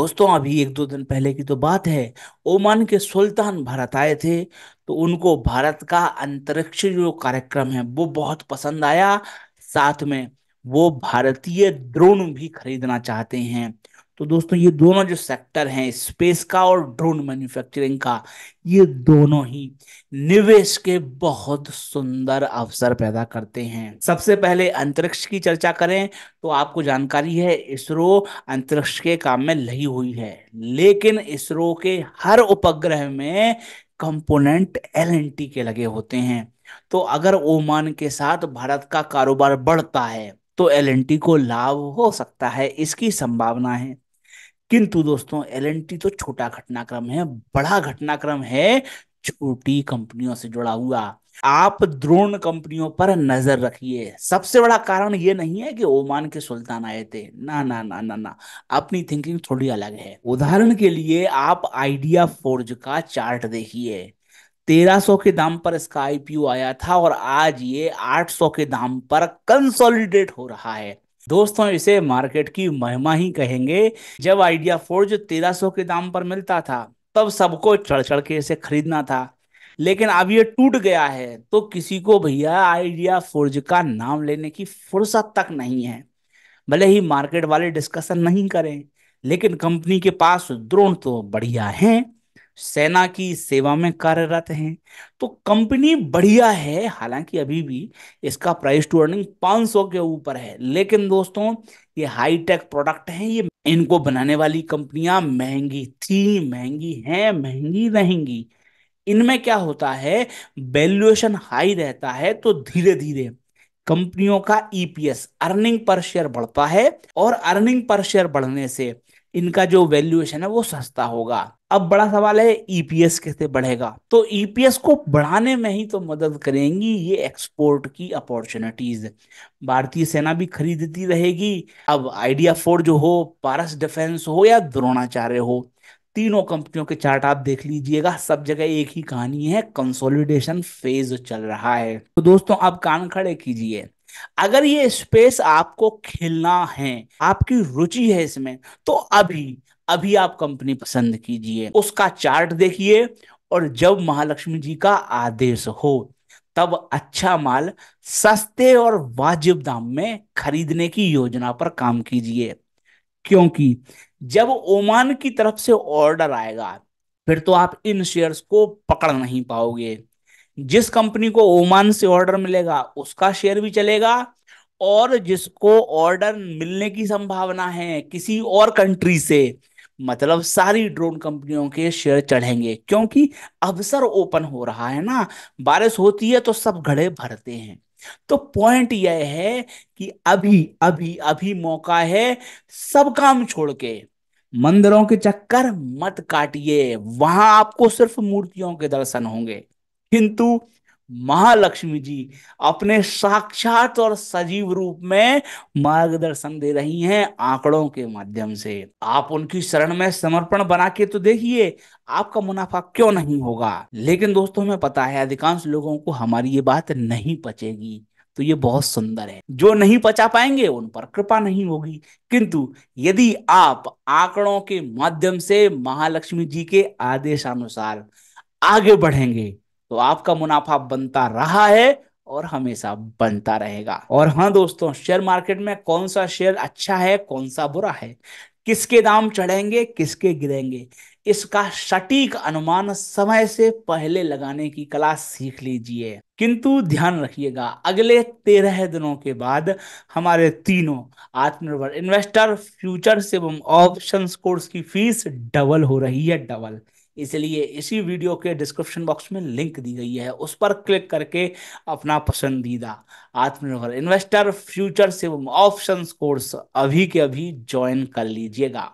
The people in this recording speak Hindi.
दोस्तों अभी एक दो दिन पहले की तो बात है ओमान के सुल्तान भारत आए थे तो उनको भारत का अंतरिक्ष जो कार्यक्रम है वो बहुत पसंद आया साथ में वो भारतीय ड्रोन भी खरीदना चाहते हैं तो दोस्तों ये दोनों जो सेक्टर हैं स्पेस का और ड्रोन मैन्युफैक्चरिंग का ये दोनों ही निवेश के बहुत सुंदर अवसर पैदा करते हैं सबसे पहले अंतरिक्ष की चर्चा करें तो आपको जानकारी है इसरो अंतरिक्ष के काम में लगी हुई है लेकिन इसरो के हर उपग्रह में कंपोनेंट एल के लगे होते हैं तो अगर ओमान के साथ भारत का कारोबार बढ़ता है तो एल को लाभ हो सकता है इसकी संभावना है किंतु दोस्तों एल तो छोटा घटनाक्रम है बड़ा घटनाक्रम है छोटी कंपनियों से जुड़ा हुआ आप द्रोण कंपनियों पर नजर रखिए सबसे बड़ा कारण ये नहीं है कि ओमान के सुल्तान आए थे ना ना ना ना ना अपनी थिंकिंग थोड़ी अलग है उदाहरण के लिए आप आइडिया फोर्ज का चार्ट देखिए 1300 के दाम पर इसका आईपीओ आया था और आज ये 800 के दाम पर कंसोलिडेट हो रहा है दोस्तों इसे मार्केट की महिमा ही कहेंगे जब आइडिया फोर्ज सौ के दाम पर मिलता था तब सबको चढ़ चढ़ के इसे खरीदना था लेकिन अब ये टूट गया है तो किसी को भैया आइडिया फोर्ज का नाम लेने की फुर्सत तक नहीं है भले ही मार्केट वाले डिस्कशन नहीं करें लेकिन कंपनी के पास ड्रोन तो बढ़िया हैं सेना की सेवा में कार्यरत हैं तो कंपनी बढ़िया है हालांकि अभी भी इसका प्राइस टू अर्निंग 500 के ऊपर है लेकिन दोस्तों ये हाईटेक प्रोडक्ट हैं ये इनको बनाने वाली कंपनियां महंगी थी महंगी हैं महंगी रहेंगी इनमें क्या होता है वैल्यूएशन हाई रहता है तो धीरे धीरे कंपनियों का ईपीएस अर्निंग पर शेयर बढ़ता है और अर्निंग पर शेयर बढ़ने से इनका जो वैल्यूएशन है वो सस्ता होगा अब बड़ा सवाल है ईपीएस e कैसे बढ़ेगा तो ईपीएस e को बढ़ाने में ही तो मदद करेंगी ये एक्सपोर्ट की अपॉर्चुनिटीज भारतीय सेना भी खरीदती रहेगी अब आइडिया फोर जो हो पारस डिफेंस हो या द्रोणाचार्य हो तीनों कंपनियों के चार्ट आप देख लीजिएगा सब जगह एक ही कहानी है कंसोलिडेशन फेज चल रहा है तो दोस्तों आप कान खड़े कीजिए अगर ये स्पेस आपको खेलना है आपकी रुचि है इसमें तो अभी अभी आप कंपनी पसंद कीजिए उसका चार्ट देखिए और जब महालक्ष्मी जी का आदेश हो तब अच्छा माल सस्ते और वाजिब दाम में खरीदने की योजना पर काम कीजिए क्योंकि जब ओमान की तरफ से ऑर्डर आएगा फिर तो आप इन शेयर्स को पकड़ नहीं पाओगे जिस कंपनी को ओमान से ऑर्डर मिलेगा उसका शेयर भी चलेगा और जिसको ऑर्डर मिलने की संभावना है किसी और कंट्री से मतलब सारी ड्रोन कंपनियों के शेयर चढ़ेंगे क्योंकि अवसर ओपन हो रहा है ना बारिश होती है तो सब घड़े भरते हैं तो पॉइंट यह है कि अभी अभी अभी मौका है सब काम छोड़ के मंदिरों के चक्कर मत काटिए वहां आपको सिर्फ मूर्तियों के दर्शन होंगे किंतु महालक्ष्मी जी अपने साक्षात और सजीव रूप में मार्गदर्शन दे रही हैं आंकड़ों के माध्यम से आप उनकी शरण में समर्पण बना के तो देखिए आपका मुनाफा क्यों नहीं होगा लेकिन दोस्तों हमें पता है अधिकांश लोगों को हमारी ये बात नहीं पचेगी तो ये बहुत सुंदर है जो नहीं पचा पाएंगे उन पर कृपा नहीं होगी किंतु यदि आप आंकड़ों के माध्यम से महालक्ष्मी जी के आदेशानुसार आगे बढ़ेंगे तो आपका मुनाफा बनता रहा है और हमेशा बनता रहेगा और हाँ दोस्तों शेयर मार्केट में कौन सा शेयर अच्छा है कौन सा बुरा है किसके दाम चढ़ेंगे किसके गिरेंगे इसका सटीक अनुमान समय से पहले लगाने की कला सीख लीजिए किंतु ध्यान रखिएगा अगले तेरह दिनों के बाद हमारे तीनों आत्मनिर्भर इन्वेस्टर फ्यूचर्स एवं ऑप्शंस कोर्स की फीस डबल हो रही है डबल इसलिए इसी वीडियो के डिस्क्रिप्शन बॉक्स में लिंक दी गई है उस पर क्लिक करके अपना पसंदीदा आत्मनिर्भर इन्वेस्टर फ्यूचर एवं ऑप्शंस कोर्स अभी के अभी ज्वाइन कर लीजिएगा